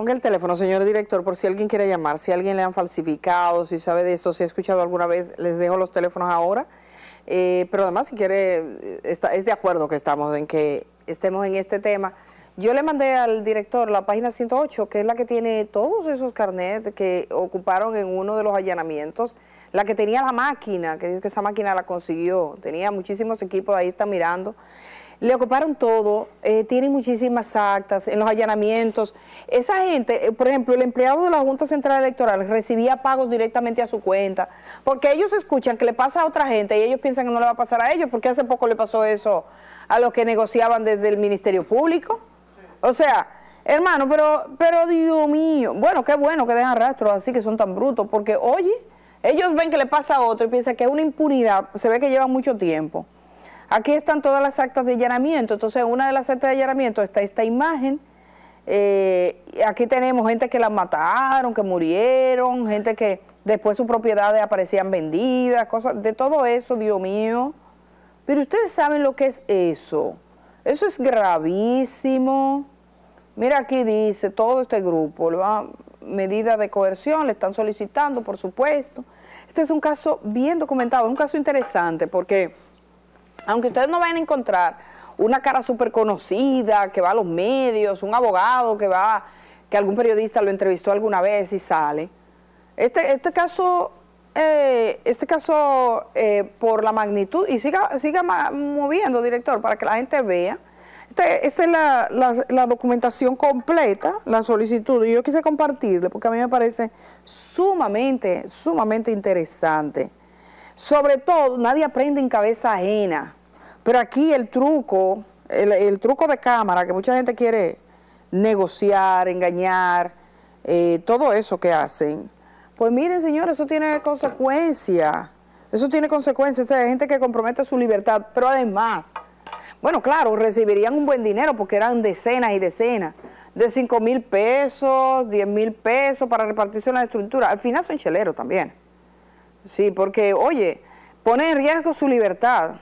ponga el teléfono, señor director, por si alguien quiere llamar, si alguien le han falsificado, si sabe de esto, si ha escuchado alguna vez, les dejo los teléfonos ahora. Eh, pero además, si quiere, eh, es de acuerdo que estamos en que estemos en este tema. Yo le mandé al director la página 108, que es la que tiene todos esos carnets que ocuparon en uno de los allanamientos, la que tenía la máquina, que que esa máquina la consiguió, tenía muchísimos equipos, ahí está mirando le ocuparon todo, eh, tienen muchísimas actas en los allanamientos. Esa gente, eh, por ejemplo, el empleado de la Junta Central Electoral recibía pagos directamente a su cuenta, porque ellos escuchan que le pasa a otra gente y ellos piensan que no le va a pasar a ellos, porque hace poco le pasó eso a los que negociaban desde el Ministerio Público. O sea, hermano, pero, pero Dios mío, bueno, qué bueno que dejan rastros así que son tan brutos, porque oye, ellos ven que le pasa a otro y piensan que es una impunidad, se ve que lleva mucho tiempo. Aquí están todas las actas de allanamiento, entonces una de las actas de allanamiento está esta imagen. Eh, aquí tenemos gente que la mataron, que murieron, gente que después sus propiedades aparecían vendidas, cosas de todo eso, Dios mío. Pero ustedes saben lo que es eso. Eso es gravísimo. Mira aquí dice todo este grupo, medida de coerción le están solicitando, por supuesto. Este es un caso bien documentado, un caso interesante porque aunque ustedes no vayan a encontrar una cara súper conocida que va a los medios, un abogado que va, que algún periodista lo entrevistó alguna vez y sale. Este, este caso, eh, este caso eh, por la magnitud, y siga, siga moviendo, director, para que la gente vea. Este, esta es la documentación completa, la solicitud, y yo quise compartirle porque a mí me parece sumamente, sumamente interesante. Sobre todo, nadie aprende en cabeza ajena. Pero aquí el truco, el, truco de cámara que mucha gente quiere negociar, engañar, eh, todo eso que hacen. Pues miren, señores, eso tiene consecuencias. Eso tiene consecuencias. O sea, hay gente que compromete su libertad, pero además, bueno, claro, recibirían un buen dinero porque eran decenas y decenas. De 5 mil pesos, 10 mil pesos para repartirse en la estructura. Al final son cheleros también. Sí, porque, oye, pone en riesgo su libertad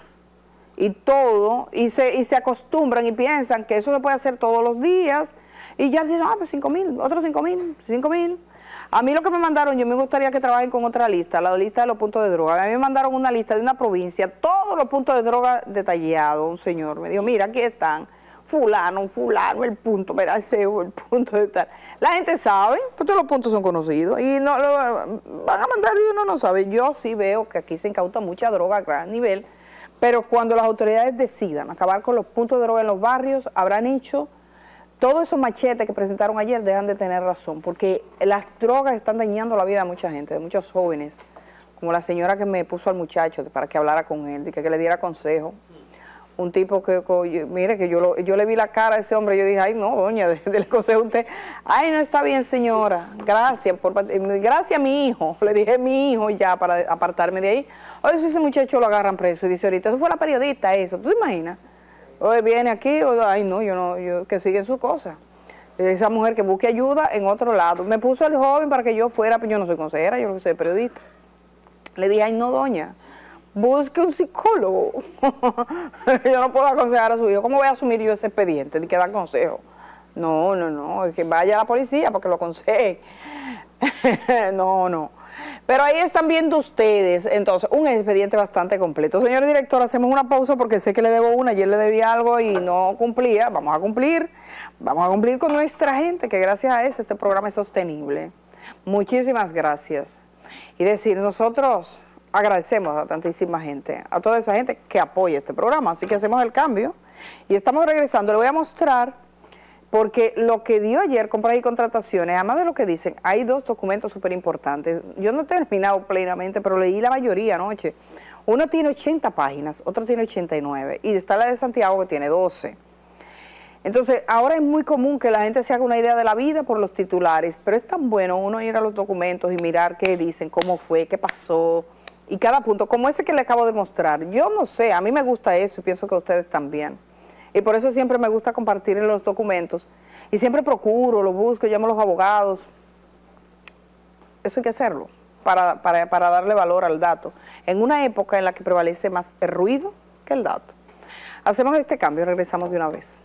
y todo, y se, y se acostumbran y piensan que eso se puede hacer todos los días, y ya dicen, ah, pues 5 mil, otros 5 mil, 5 mil. A mí lo que me mandaron, yo me gustaría que trabajen con otra lista, la lista de los puntos de droga. A mí me mandaron una lista de una provincia, todos los puntos de droga detallados, un señor. Me dijo, mira, aquí están, fulano, fulano, el punto, mira, el punto de tal. La gente sabe, pues todos los puntos son conocidos. Y no lo, van a mandar y uno no sabe. Yo sí veo que aquí se incauta mucha droga a gran nivel pero cuando las autoridades decidan acabar con los puntos de droga en los barrios, habrán hecho todos esos machetes que presentaron ayer dejan de tener razón, porque las drogas están dañando la vida de mucha gente, de muchos jóvenes, como la señora que me puso al muchacho para que hablara con él y que, le diera consejo un tipo que, mire, que yo, lo, yo le vi la cara a ese hombre, yo dije, ay, no, doña, le consejo usted, ay, no está bien, señora, gracias, por, eh, gracias a mi hijo, le dije mi hijo ya para apartarme de ahí. Oye, si ese muchacho lo agarran preso y dice, ahorita, eso fue la periodista, eso, ¿tú te imaginas? Oye, viene aquí, ay, no, yo no, yo, que sigue su cosa. Esa mujer que busque ayuda en otro lado. Me puso el joven para que yo fuera, pero pues, yo no soy consejera, yo no soy periodista. Le dije, ay, no, doña, busque un psicólogo. yo no puedo aconsejar a su hijo. ¿Cómo voy a asumir yo ese expediente de que dar consejo? No, no, no, es que vaya a la policía porque lo aconseje. no, no. Pero ahí están viendo ustedes, entonces, un expediente bastante completo. Señor director, hacemos una pausa porque sé que le debo una, ayer le debía algo y no cumplía. Vamos a cumplir, vamos a cumplir con nuestra gente, que gracias a eso este programa es sostenible. Muchísimas gracias. Y decir, nosotros agradecemos a tantísima gente, a toda esa gente que apoya este programa. Así que hacemos el cambio y estamos regresando. Le voy a mostrar, porque lo que dio ayer compras y contrataciones, además de lo que dicen, hay dos documentos súper importantes. Yo no he terminado plenamente, pero leí la mayoría anoche. Uno tiene 80 páginas, otro tiene 89, y está la de Santiago que tiene 12. Entonces, ahora es muy común que la gente se haga una idea de la vida por los titulares, pero es tan bueno uno ir a los documentos y mirar qué dicen, cómo fue, qué pasó, y cada punto, como ese que le acabo de mostrar. Yo no sé, a mí me gusta eso y pienso que a ustedes también. Y por eso siempre me gusta compartir los documentos. Y siempre procuro, lo busco, llamo a los abogados. Eso hay que hacerlo para, para, para darle valor al dato. En una época en la que prevalece más el ruido que el dato. Hacemos este cambio y regresamos de una vez.